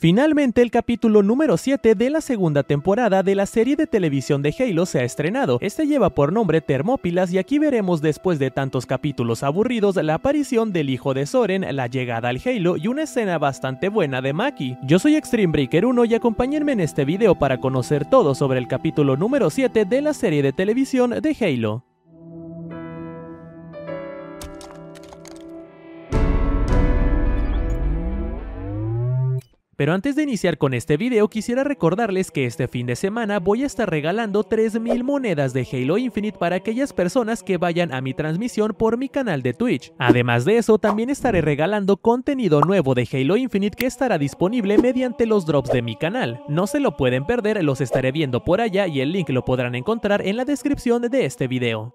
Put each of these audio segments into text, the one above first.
Finalmente, el capítulo número 7 de la segunda temporada de la serie de televisión de Halo se ha estrenado. Este lleva por nombre Termópilas y aquí veremos después de tantos capítulos aburridos la aparición del hijo de Soren, la llegada al Halo y una escena bastante buena de Maki. Yo soy Extreme Breaker 1 y acompáñenme en este video para conocer todo sobre el capítulo número 7 de la serie de televisión de Halo. Pero antes de iniciar con este video quisiera recordarles que este fin de semana voy a estar regalando 3000 monedas de Halo Infinite para aquellas personas que vayan a mi transmisión por mi canal de Twitch. Además de eso también estaré regalando contenido nuevo de Halo Infinite que estará disponible mediante los drops de mi canal. No se lo pueden perder, los estaré viendo por allá y el link lo podrán encontrar en la descripción de este video.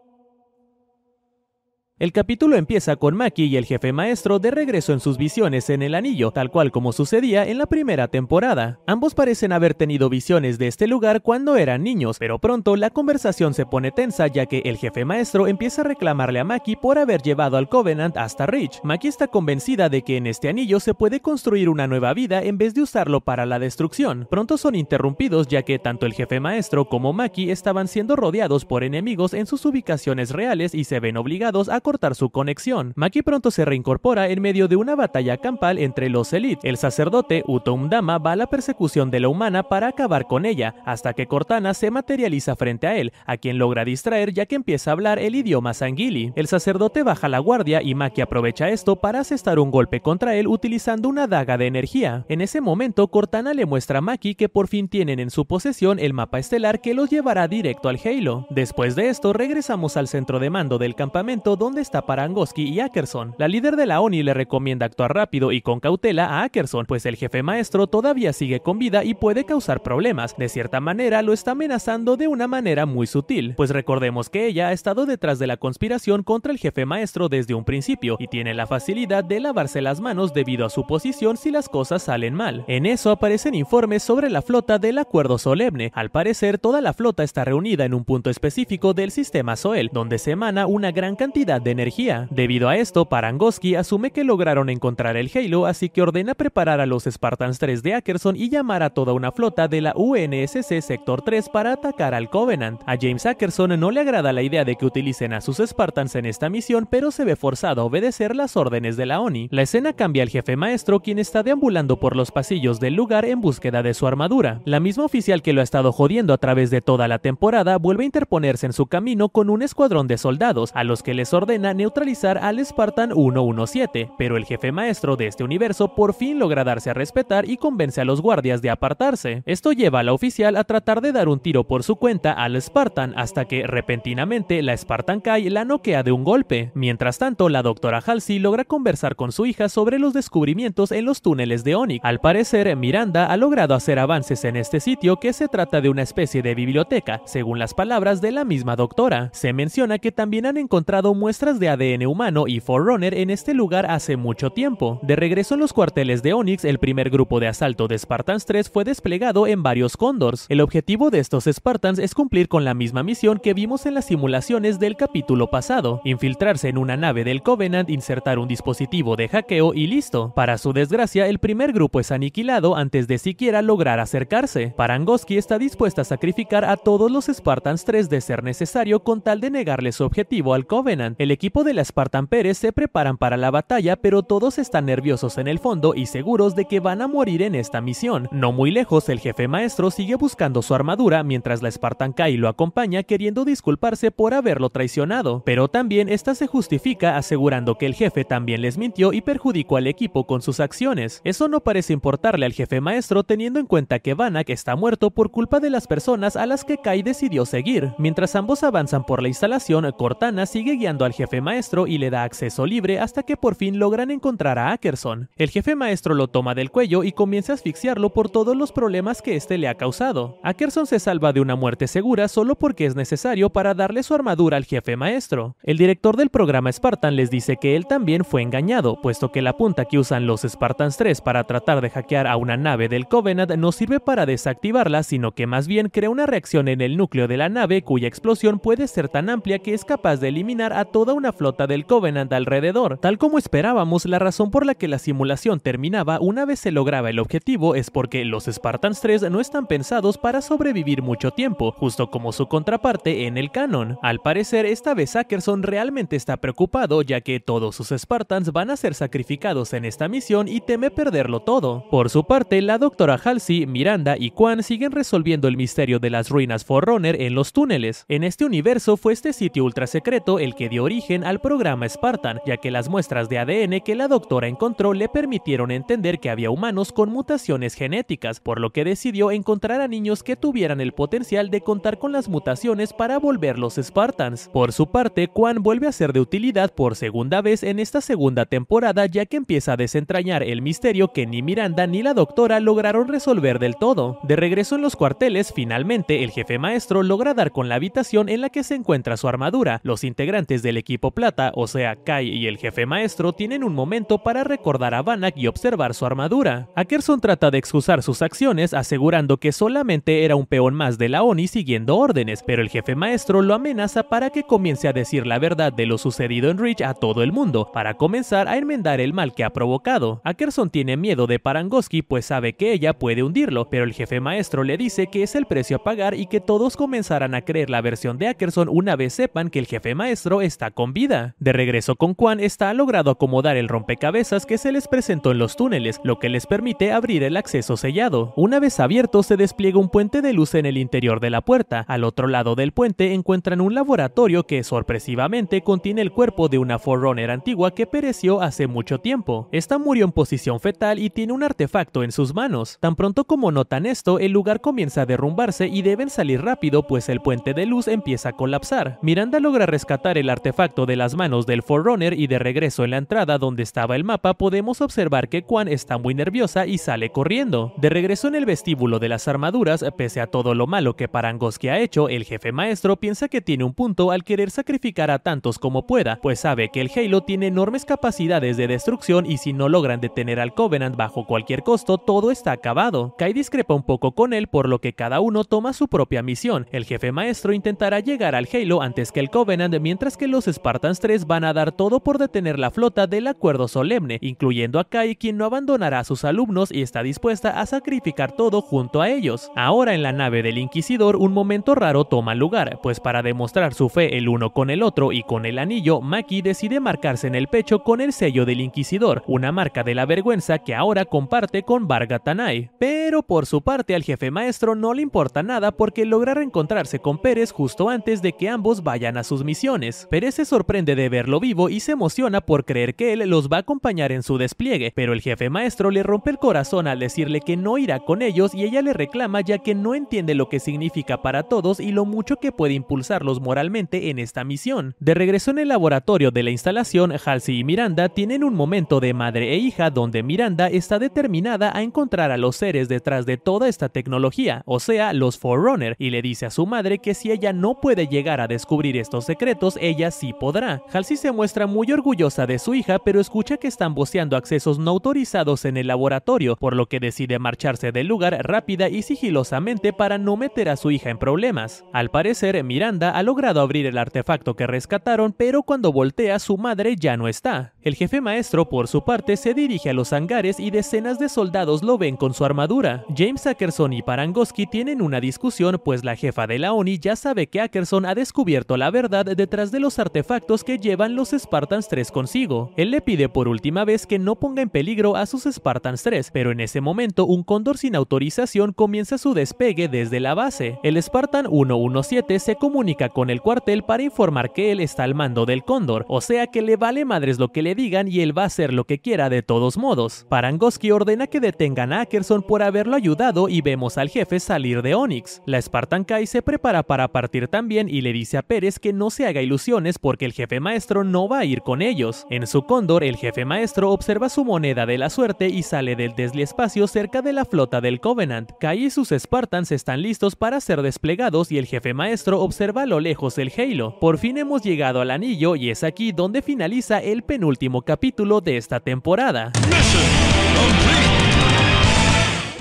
El capítulo empieza con Maki y el jefe maestro de regreso en sus visiones en el anillo, tal cual como sucedía en la primera temporada. Ambos parecen haber tenido visiones de este lugar cuando eran niños, pero pronto la conversación se pone tensa ya que el jefe maestro empieza a reclamarle a Maki por haber llevado al Covenant hasta Rich. Maki está convencida de que en este anillo se puede construir una nueva vida en vez de usarlo para la destrucción. Pronto son interrumpidos ya que tanto el jefe maestro como Maki estaban siendo rodeados por enemigos en sus ubicaciones reales y se ven obligados a su conexión. Maki pronto se reincorpora en medio de una batalla campal entre los Elite. El sacerdote Dama, va a la persecución de la humana para acabar con ella, hasta que Cortana se materializa frente a él, a quien logra distraer ya que empieza a hablar el idioma Sanguili. El sacerdote baja la guardia y Maki aprovecha esto para asestar un golpe contra él utilizando una daga de energía. En ese momento, Cortana le muestra a Maki que por fin tienen en su posesión el mapa estelar que los llevará directo al Halo. Después de esto, regresamos al centro de mando del campamento donde está Parangoski y Ackerson. La líder de la ONI le recomienda actuar rápido y con cautela a Ackerson, pues el jefe maestro todavía sigue con vida y puede causar problemas. De cierta manera, lo está amenazando de una manera muy sutil, pues recordemos que ella ha estado detrás de la conspiración contra el jefe maestro desde un principio y tiene la facilidad de lavarse las manos debido a su posición si las cosas salen mal. En eso aparecen informes sobre la flota del acuerdo solemne. Al parecer, toda la flota está reunida en un punto específico del sistema Soel, donde se emana una gran cantidad de energía. Debido a esto, Parangoski asume que lograron encontrar el Halo, así que ordena preparar a los Spartans 3 de Ackerson y llamar a toda una flota de la UNSC Sector 3 para atacar al Covenant. A James Ackerson no le agrada la idea de que utilicen a sus Spartans en esta misión, pero se ve forzado a obedecer las órdenes de la ONI. La escena cambia al jefe maestro, quien está deambulando por los pasillos del lugar en búsqueda de su armadura. La misma oficial que lo ha estado jodiendo a través de toda la temporada vuelve a interponerse en su camino con un escuadrón de soldados, a los que les ordena neutralizar al Spartan 117, pero el jefe maestro de este universo por fin logra darse a respetar y convence a los guardias de apartarse. Esto lleva a la oficial a tratar de dar un tiro por su cuenta al Spartan hasta que repentinamente la Spartan Kai la noquea de un golpe. Mientras tanto, la doctora Halsey logra conversar con su hija sobre los descubrimientos en los túneles de Onik. Al parecer, Miranda ha logrado hacer avances en este sitio que se trata de una especie de biblioteca, según las palabras de la misma doctora. Se menciona que también han encontrado muestras de ADN humano y Forerunner en este lugar hace mucho tiempo. De regreso en los cuarteles de Onyx, el primer grupo de asalto de Spartans 3 fue desplegado en varios cóndors. El objetivo de estos Spartans es cumplir con la misma misión que vimos en las simulaciones del capítulo pasado, infiltrarse en una nave del Covenant, insertar un dispositivo de hackeo y listo. Para su desgracia, el primer grupo es aniquilado antes de siquiera lograr acercarse. Parangoski está dispuesta a sacrificar a todos los Spartans 3 de ser necesario con tal de negarle su objetivo al Covenant equipo de la Spartan Pérez se preparan para la batalla, pero todos están nerviosos en el fondo y seguros de que van a morir en esta misión. No muy lejos, el jefe maestro sigue buscando su armadura mientras la Spartan Kai lo acompaña queriendo disculparse por haberlo traicionado, pero también esta se justifica asegurando que el jefe también les mintió y perjudicó al equipo con sus acciones. Eso no parece importarle al jefe maestro teniendo en cuenta que que está muerto por culpa de las personas a las que Kai decidió seguir. Mientras ambos avanzan por la instalación, Cortana sigue guiando al jefe jefe maestro y le da acceso libre hasta que por fin logran encontrar a Ackerson. El jefe maestro lo toma del cuello y comienza a asfixiarlo por todos los problemas que este le ha causado. Ackerson se salva de una muerte segura solo porque es necesario para darle su armadura al jefe maestro. El director del programa Spartan les dice que él también fue engañado, puesto que la punta que usan los Spartans 3 para tratar de hackear a una nave del Covenant no sirve para desactivarla, sino que más bien crea una reacción en el núcleo de la nave cuya explosión puede ser tan amplia que es capaz de eliminar a toda una flota del Covenant alrededor. Tal como esperábamos, la razón por la que la simulación terminaba una vez se lograba el objetivo es porque los Spartans 3 no están pensados para sobrevivir mucho tiempo, justo como su contraparte en el canon. Al parecer, esta vez Ackerson realmente está preocupado ya que todos sus Spartans van a ser sacrificados en esta misión y teme perderlo todo. Por su parte, la doctora Halsey, Miranda y Quan siguen resolviendo el misterio de las ruinas Forerunner en los túneles. En este universo fue este sitio ultra secreto el que dio origen al programa Spartan, ya que las muestras de ADN que la doctora encontró le permitieron entender que había humanos con mutaciones genéticas, por lo que decidió encontrar a niños que tuvieran el potencial de contar con las mutaciones para volverlos Spartans. Por su parte, Quan vuelve a ser de utilidad por segunda vez en esta segunda temporada ya que empieza a desentrañar el misterio que ni Miranda ni la doctora lograron resolver del todo. De regreso en los cuarteles, finalmente el jefe maestro logra dar con la habitación en la que se encuentra su armadura. Los integrantes del equipo plata, o sea, Kai y el jefe maestro, tienen un momento para recordar a Vanak y observar su armadura. Ackerson trata de excusar sus acciones asegurando que solamente era un peón más de la ONI siguiendo órdenes, pero el jefe maestro lo amenaza para que comience a decir la verdad de lo sucedido en Reach a todo el mundo, para comenzar a enmendar el mal que ha provocado. Ackerson tiene miedo de Parangoski pues sabe que ella puede hundirlo, pero el jefe maestro le dice que es el precio a pagar y que todos comenzarán a creer la versión de Ackerson una vez sepan que el jefe maestro está con vida. De regreso con Quan, está ha logrado acomodar el rompecabezas que se les presentó en los túneles, lo que les permite abrir el acceso sellado. Una vez abierto, se despliega un puente de luz en el interior de la puerta. Al otro lado del puente encuentran un laboratorio que, sorpresivamente, contiene el cuerpo de una Forerunner antigua que pereció hace mucho tiempo. Esta murió en posición fetal y tiene un artefacto en sus manos. Tan pronto como notan esto, el lugar comienza a derrumbarse y deben salir rápido pues el puente de luz empieza a colapsar. Miranda logra rescatar el artefacto de las manos del Forerunner y de regreso en la entrada donde estaba el mapa podemos observar que Quan está muy nerviosa y sale corriendo. De regreso en el vestíbulo de las armaduras, pese a todo lo malo que Parangoski ha hecho, el jefe maestro piensa que tiene un punto al querer sacrificar a tantos como pueda, pues sabe que el Halo tiene enormes capacidades de destrucción y si no logran detener al Covenant bajo cualquier costo, todo está acabado. Kai discrepa un poco con él por lo que cada uno toma su propia misión. El jefe maestro intentará llegar al Halo antes que el Covenant mientras que los Spartans 3 van a dar todo por detener la flota del acuerdo solemne, incluyendo a Kai quien no abandonará a sus alumnos y está dispuesta a sacrificar todo junto a ellos. Ahora en la nave del Inquisidor un momento raro toma lugar, pues para demostrar su fe el uno con el otro y con el anillo, Maki decide marcarse en el pecho con el sello del Inquisidor, una marca de la vergüenza que ahora comparte con Varga Tanai. Pero por su parte al jefe maestro no le importa nada porque logra reencontrarse con Pérez justo antes de que ambos vayan a sus misiones. Pérez sorprende de verlo vivo y se emociona por creer que él los va a acompañar en su despliegue, pero el jefe maestro le rompe el corazón al decirle que no irá con ellos y ella le reclama ya que no entiende lo que significa para todos y lo mucho que puede impulsarlos moralmente en esta misión. De regreso en el laboratorio de la instalación, Halsey y Miranda tienen un momento de madre e hija donde Miranda está determinada a encontrar a los seres detrás de toda esta tecnología, o sea, los Forerunner, y le dice a su madre que si ella no puede llegar a descubrir estos secretos, ella sí podrá. Halsey se muestra muy orgullosa de su hija, pero escucha que están boceando accesos no autorizados en el laboratorio, por lo que decide marcharse del lugar rápida y sigilosamente para no meter a su hija en problemas. Al parecer, Miranda ha logrado abrir el artefacto que rescataron, pero cuando voltea su madre ya no está. El jefe maestro, por su parte, se dirige a los hangares y decenas de soldados lo ven con su armadura. James Ackerson y Parangoski tienen una discusión, pues la jefa de la ONI ya sabe que Ackerson ha descubierto la verdad detrás de los artefactos que llevan los Spartans 3 consigo. Él le pide por última vez que no ponga en peligro a sus Spartans 3, pero en ese momento un cóndor sin autorización comienza su despegue desde la base. El Spartan 117 se comunica con el cuartel para informar que él está al mando del cóndor, o sea que le vale madres lo que le digan y él va a hacer lo que quiera de todos modos. Parangoski ordena que detengan a Ackerson por haberlo ayudado y vemos al jefe salir de Onyx. La Spartan Kai se prepara para partir también y le dice a Pérez que no se haga ilusiones porque el jefe maestro no va a ir con ellos. En su cóndor, el jefe maestro observa su moneda de la suerte y sale del espacio cerca de la flota del Covenant. Kai y sus Spartans están listos para ser desplegados y el jefe maestro observa a lo lejos el Halo. Por fin hemos llegado al anillo y es aquí donde finaliza el penúltimo capítulo de esta temporada.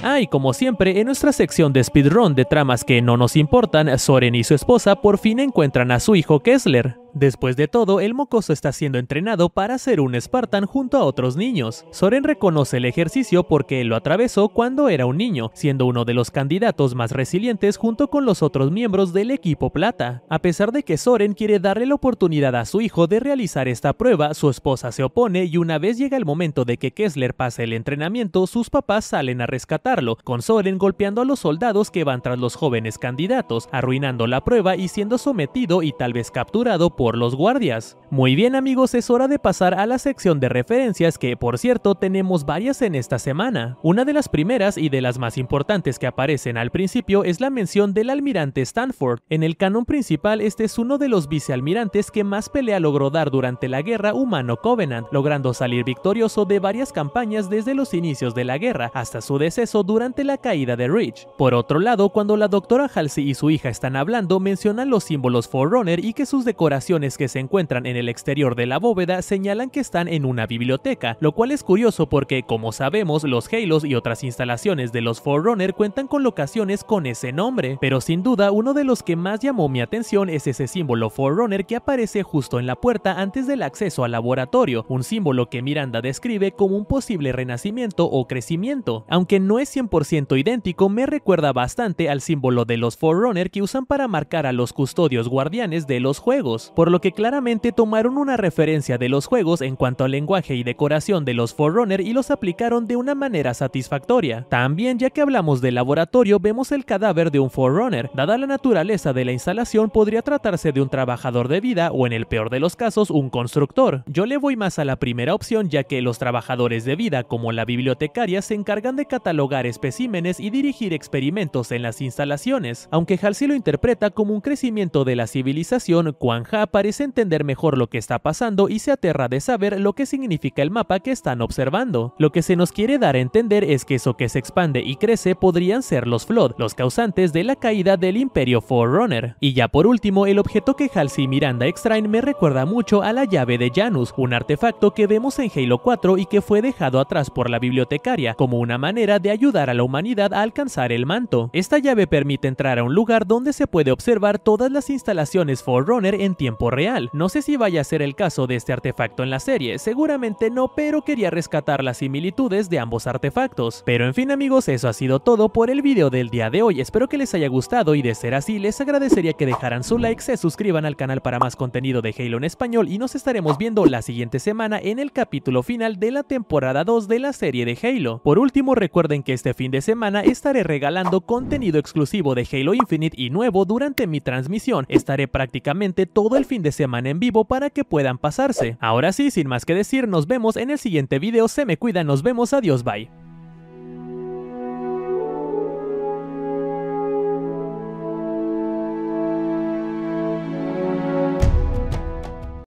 Ah, y como siempre, en nuestra sección de speedrun de tramas que no nos importan, Soren y su esposa por fin encuentran a su hijo Kessler. Después de todo, el mocoso está siendo entrenado para ser un Spartan junto a otros niños. Soren reconoce el ejercicio porque él lo atravesó cuando era un niño, siendo uno de los candidatos más resilientes junto con los otros miembros del equipo plata. A pesar de que Soren quiere darle la oportunidad a su hijo de realizar esta prueba, su esposa se opone y una vez llega el momento de que Kessler pase el entrenamiento, sus papás salen a rescatarlo, con Soren golpeando a los soldados que van tras los jóvenes candidatos, arruinando la prueba y siendo sometido y tal vez capturado por por los guardias. Muy bien amigos, es hora de pasar a la sección de referencias que por cierto tenemos varias en esta semana. Una de las primeras y de las más importantes que aparecen al principio es la mención del almirante Stanford. En el canon principal este es uno de los vicealmirantes que más pelea logró dar durante la guerra humano Covenant, logrando salir victorioso de varias campañas desde los inicios de la guerra hasta su deceso durante la caída de Reach. Por otro lado, cuando la doctora Halsey y su hija están hablando mencionan los símbolos Forerunner y que sus decoraciones que se encuentran en el exterior de la bóveda señalan que están en una biblioteca, lo cual es curioso porque, como sabemos, los Halos y otras instalaciones de los Forerunner cuentan con locaciones con ese nombre, pero sin duda uno de los que más llamó mi atención es ese símbolo Forerunner que aparece justo en la puerta antes del acceso al laboratorio, un símbolo que Miranda describe como un posible renacimiento o crecimiento. Aunque no es 100% idéntico, me recuerda bastante al símbolo de los Forerunner que usan para marcar a los custodios guardianes de los juegos por lo que claramente tomaron una referencia de los juegos en cuanto al lenguaje y decoración de los Forerunner y los aplicaron de una manera satisfactoria. También, ya que hablamos de laboratorio, vemos el cadáver de un Forerunner. Dada la naturaleza de la instalación, podría tratarse de un trabajador de vida o en el peor de los casos, un constructor. Yo le voy más a la primera opción ya que los trabajadores de vida como la bibliotecaria se encargan de catalogar especímenes y dirigir experimentos en las instalaciones, aunque Halsey lo interpreta como un crecimiento de la civilización, Quan Ha parece entender mejor lo que está pasando y se aterra de saber lo que significa el mapa que están observando. Lo que se nos quiere dar a entender es que eso que se expande y crece podrían ser los Flood, los causantes de la caída del Imperio Forerunner. Y ya por último, el objeto que Halsey y Miranda extraen me recuerda mucho a la llave de Janus, un artefacto que vemos en Halo 4 y que fue dejado atrás por la bibliotecaria como una manera de ayudar a la humanidad a alcanzar el manto. Esta llave permite entrar a un lugar donde se puede observar todas las instalaciones Forerunner en tiempo real. No sé si vaya a ser el caso de este artefacto en la serie, seguramente no, pero quería rescatar las similitudes de ambos artefactos. Pero en fin amigos, eso ha sido todo por el video del día de hoy, espero que les haya gustado y de ser así les agradecería que dejaran su like, se suscriban al canal para más contenido de Halo en español y nos estaremos viendo la siguiente semana en el capítulo final de la temporada 2 de la serie de Halo. Por último recuerden que este fin de semana estaré regalando contenido exclusivo de Halo Infinite y nuevo durante mi transmisión, estaré prácticamente todo el fin de semana en vivo para que puedan pasarse. Ahora sí, sin más que decir, nos vemos en el siguiente video, se me cuida, nos vemos, adiós, bye.